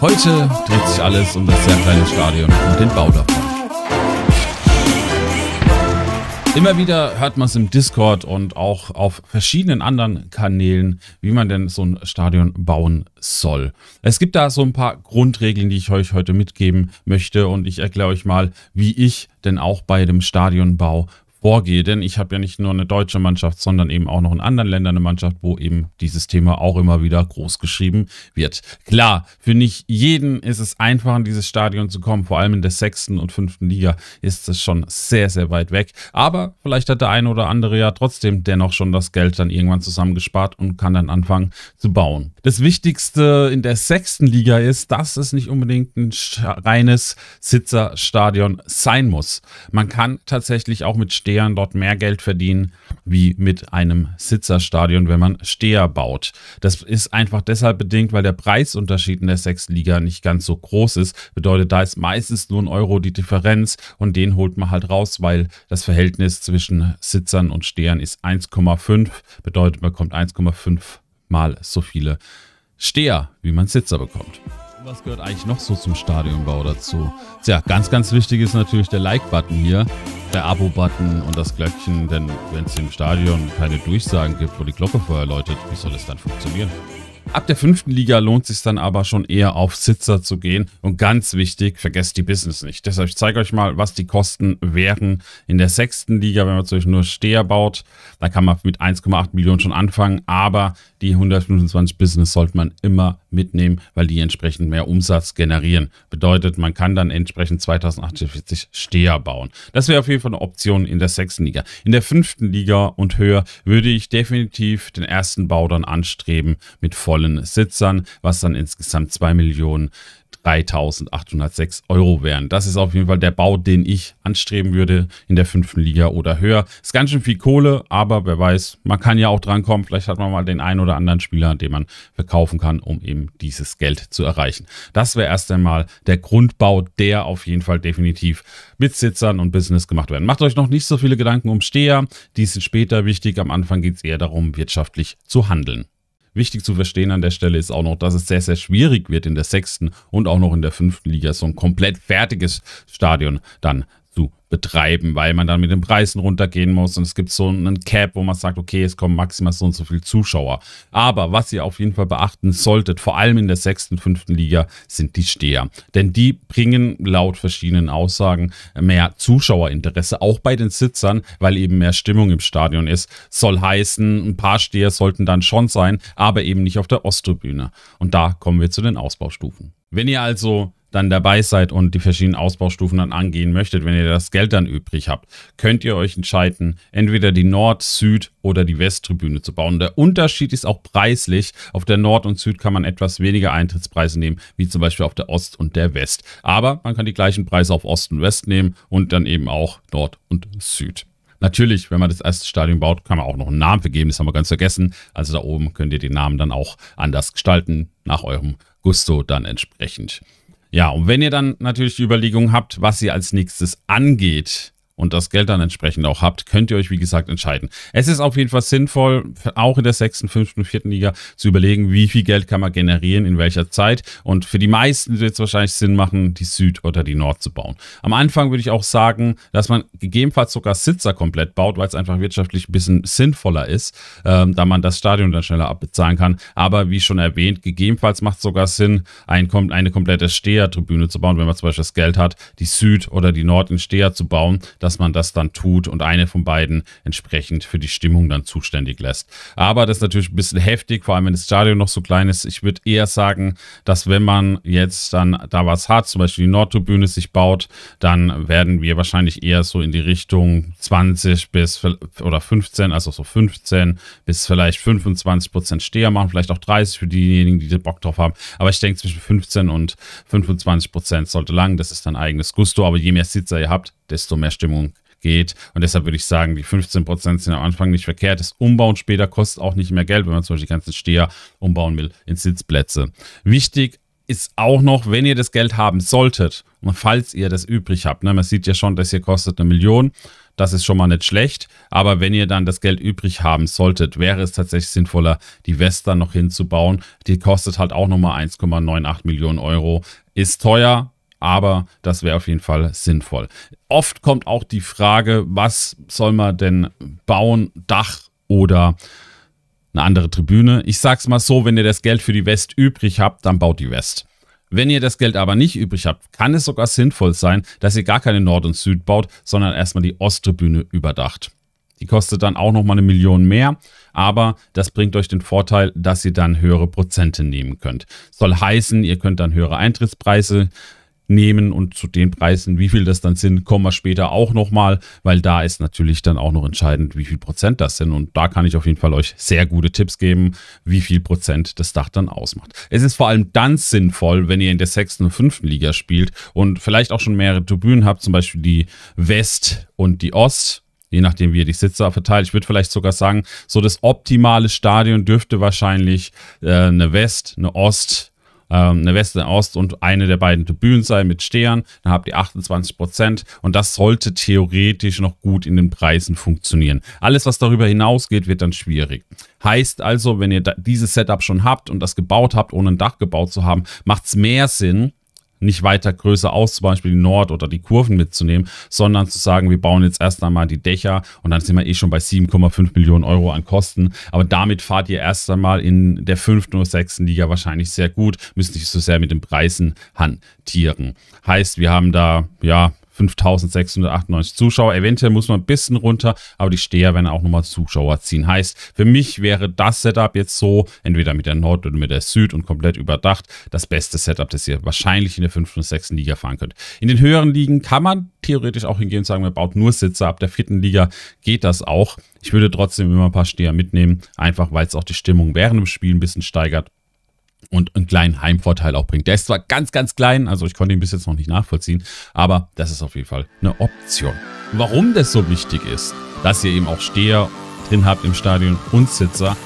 Heute dreht sich alles um das sehr kleine Stadion und den Bau davon. Immer wieder hört man es im Discord und auch auf verschiedenen anderen Kanälen, wie man denn so ein Stadion bauen soll. Es gibt da so ein paar Grundregeln, die ich euch heute mitgeben möchte und ich erkläre euch mal, wie ich denn auch bei dem Stadionbau vorgehe. Denn ich habe ja nicht nur eine deutsche Mannschaft, sondern eben auch noch in anderen Ländern eine Mannschaft, wo eben dieses Thema auch immer wieder groß geschrieben wird. Klar, für nicht jeden ist es einfach, in dieses Stadion zu kommen. Vor allem in der sechsten und fünften Liga ist es schon sehr, sehr weit weg. Aber vielleicht hat der eine oder andere ja trotzdem dennoch schon das Geld dann irgendwann zusammengespart und kann dann anfangen zu bauen. Das Wichtigste in der sechsten Liga ist, dass es nicht unbedingt ein reines Sitzerstadion sein muss. Man kann tatsächlich auch mit Stehen Stehern dort mehr Geld verdienen wie mit einem Sitzerstadion, wenn man Steher baut. Das ist einfach deshalb bedingt, weil der Preisunterschied in der Sechsliga nicht ganz so groß ist. Bedeutet, da ist meistens nur ein Euro die Differenz und den holt man halt raus, weil das Verhältnis zwischen Sitzern und Stehern ist 1,5. Bedeutet, man bekommt 1,5 mal so viele Steher, wie man Sitzer bekommt. Was gehört eigentlich noch so zum Stadionbau dazu? Tja, ganz, ganz wichtig ist natürlich der Like-Button hier, der Abo-Button und das Glöckchen, denn wenn es im Stadion keine Durchsagen gibt, wo die Glocke vorher läutet, wie soll es dann funktionieren? Ab der fünften Liga lohnt es sich dann aber schon eher auf Sitzer zu gehen. Und ganz wichtig, vergesst die Business nicht. Deshalb ich zeige euch mal, was die Kosten wären in der sechsten Liga, wenn man zum Beispiel nur Steher baut. Da kann man mit 1,8 Millionen schon anfangen, aber die 125 Business sollte man immer mitnehmen, weil die entsprechend mehr Umsatz generieren. Bedeutet, man kann dann entsprechend 2048 Steher bauen. Das wäre auf jeden Fall eine Option in der sechsten Liga. In der fünften Liga und höher würde ich definitiv den ersten Bau dann anstreben mit vollen Sitzern, was dann insgesamt 2 Millionen 3.806 Euro wären. Das ist auf jeden Fall der Bau, den ich anstreben würde in der fünften Liga oder höher. Ist ganz schön viel Kohle, aber wer weiß, man kann ja auch drankommen. Vielleicht hat man mal den einen oder anderen Spieler, den man verkaufen kann, um eben dieses Geld zu erreichen. Das wäre erst einmal der Grundbau, der auf jeden Fall definitiv mit Sitzern und Business gemacht werden. Macht euch noch nicht so viele Gedanken um Steher. Die sind später wichtig. Am Anfang geht es eher darum, wirtschaftlich zu handeln. Wichtig zu verstehen an der Stelle ist auch noch, dass es sehr, sehr schwierig wird, in der sechsten und auch noch in der fünften Liga so ein komplett fertiges Stadion dann betreiben, weil man dann mit den Preisen runtergehen muss und es gibt so einen Cap, wo man sagt, okay, es kommen maximal so und so viele Zuschauer. Aber was ihr auf jeden Fall beachten solltet, vor allem in der sechsten, fünften Liga, sind die Steher. Denn die bringen laut verschiedenen Aussagen mehr Zuschauerinteresse, auch bei den Sitzern, weil eben mehr Stimmung im Stadion ist. Soll heißen, ein paar Steher sollten dann schon sein, aber eben nicht auf der Osttribüne. Und da kommen wir zu den Ausbaustufen. Wenn ihr also dann dabei seid und die verschiedenen Ausbaustufen dann angehen möchtet, wenn ihr das Geld dann übrig habt, könnt ihr euch entscheiden, entweder die Nord-, Süd- oder die Westtribüne zu bauen. Der Unterschied ist auch preislich. Auf der Nord und Süd kann man etwas weniger Eintrittspreise nehmen, wie zum Beispiel auf der Ost und der West. Aber man kann die gleichen Preise auf Ost und West nehmen und dann eben auch Nord und Süd. Natürlich, wenn man das erste Stadion baut, kann man auch noch einen Namen vergeben. Das haben wir ganz vergessen. Also da oben könnt ihr den Namen dann auch anders gestalten, nach eurem Gusto dann entsprechend. Ja, und wenn ihr dann natürlich die Überlegung habt, was ihr als nächstes angeht, und das Geld dann entsprechend auch habt, könnt ihr euch wie gesagt entscheiden. Es ist auf jeden Fall sinnvoll, auch in der sechsten, fünften, vierten Liga zu überlegen, wie viel Geld kann man generieren, in welcher Zeit. Und für die meisten wird es wahrscheinlich Sinn machen, die Süd oder die Nord zu bauen. Am Anfang würde ich auch sagen, dass man gegebenenfalls sogar Sitzer komplett baut, weil es einfach wirtschaftlich ein bisschen sinnvoller ist, ähm, da man das Stadion dann schneller abbezahlen kann. Aber wie schon erwähnt, gegebenenfalls macht es sogar Sinn, ein, eine komplette Stehertribüne zu bauen, wenn man zum Beispiel das Geld hat, die Süd oder die Nord in Steher zu bauen. Das dass man das dann tut und eine von beiden entsprechend für die Stimmung dann zuständig lässt. Aber das ist natürlich ein bisschen heftig, vor allem wenn das Stadion noch so klein ist. Ich würde eher sagen, dass wenn man jetzt dann da was hat, zum Beispiel die Nordtribüne sich baut, dann werden wir wahrscheinlich eher so in die Richtung 20 bis oder 15, also so 15 bis vielleicht 25 Prozent Steher machen, vielleicht auch 30 für diejenigen, die Bock drauf haben. Aber ich denke, zwischen 15 und 25 Prozent sollte lang. Das ist dann eigenes Gusto. Aber je mehr Sitzer ihr habt, desto mehr Stimmung geht. Und deshalb würde ich sagen, die 15% sind am Anfang nicht verkehrt. Das Umbauen später kostet auch nicht mehr Geld, wenn man zum Beispiel die ganzen Steher umbauen will in Sitzplätze. Wichtig ist auch noch, wenn ihr das Geld haben solltet, und falls ihr das übrig habt, ne, man sieht ja schon, das hier kostet eine Million, das ist schon mal nicht schlecht, aber wenn ihr dann das Geld übrig haben solltet, wäre es tatsächlich sinnvoller, die Western noch hinzubauen. Die kostet halt auch nochmal 1,98 Millionen Euro, ist teuer, aber das wäre auf jeden Fall sinnvoll. Oft kommt auch die Frage, was soll man denn bauen, Dach oder eine andere Tribüne. Ich sag's mal so, wenn ihr das Geld für die West übrig habt, dann baut die West. Wenn ihr das Geld aber nicht übrig habt, kann es sogar sinnvoll sein, dass ihr gar keine Nord und Süd baut, sondern erstmal die Osttribüne überdacht. Die kostet dann auch nochmal eine Million mehr, aber das bringt euch den Vorteil, dass ihr dann höhere Prozente nehmen könnt. Soll heißen, ihr könnt dann höhere Eintrittspreise nehmen und zu den Preisen, wie viel das dann sind, kommen wir später auch nochmal, weil da ist natürlich dann auch noch entscheidend, wie viel Prozent das sind und da kann ich auf jeden Fall euch sehr gute Tipps geben, wie viel Prozent das Dach dann ausmacht. Es ist vor allem dann sinnvoll, wenn ihr in der sechsten und fünften Liga spielt und vielleicht auch schon mehrere Tribünen habt, zum Beispiel die West und die Ost, je nachdem, wie ihr die Sitze verteilt. Ich würde vielleicht sogar sagen, so das optimale Stadion dürfte wahrscheinlich äh, eine West, eine Ost, ähm, eine Weste, eine Ost und eine der beiden Tribünen sein mit Stern, dann habt ihr 28 Prozent und das sollte theoretisch noch gut in den Preisen funktionieren. Alles, was darüber hinausgeht, wird dann schwierig. Heißt also, wenn ihr dieses Setup schon habt und das gebaut habt, ohne ein Dach gebaut zu haben, macht es mehr Sinn, nicht weiter größer aus, zum Beispiel die Nord oder die Kurven mitzunehmen, sondern zu sagen, wir bauen jetzt erst einmal die Dächer und dann sind wir eh schon bei 7,5 Millionen Euro an Kosten. Aber damit fahrt ihr erst einmal in der fünften oder sechsten Liga wahrscheinlich sehr gut, müsst nicht so sehr mit den Preisen hantieren. Heißt, wir haben da, ja, 5698 Zuschauer. Eventuell muss man ein bisschen runter, aber die Steher werden auch nochmal Zuschauer ziehen. Heißt, für mich wäre das Setup jetzt so, entweder mit der Nord oder mit der Süd und komplett überdacht, das beste Setup, das ihr wahrscheinlich in der 5. und 6. Liga fahren könnt. In den höheren Ligen kann man theoretisch auch hingehen und sagen, man baut nur Sitze. Ab der 4. Liga geht das auch. Ich würde trotzdem immer ein paar Steher mitnehmen, einfach weil es auch die Stimmung während dem Spiel ein bisschen steigert und einen kleinen Heimvorteil auch bringt. Der ist zwar ganz, ganz klein, also ich konnte ihn bis jetzt noch nicht nachvollziehen, aber das ist auf jeden Fall eine Option. Warum das so wichtig ist, dass ihr eben auch Steher drin habt im Stadion und Sitzer,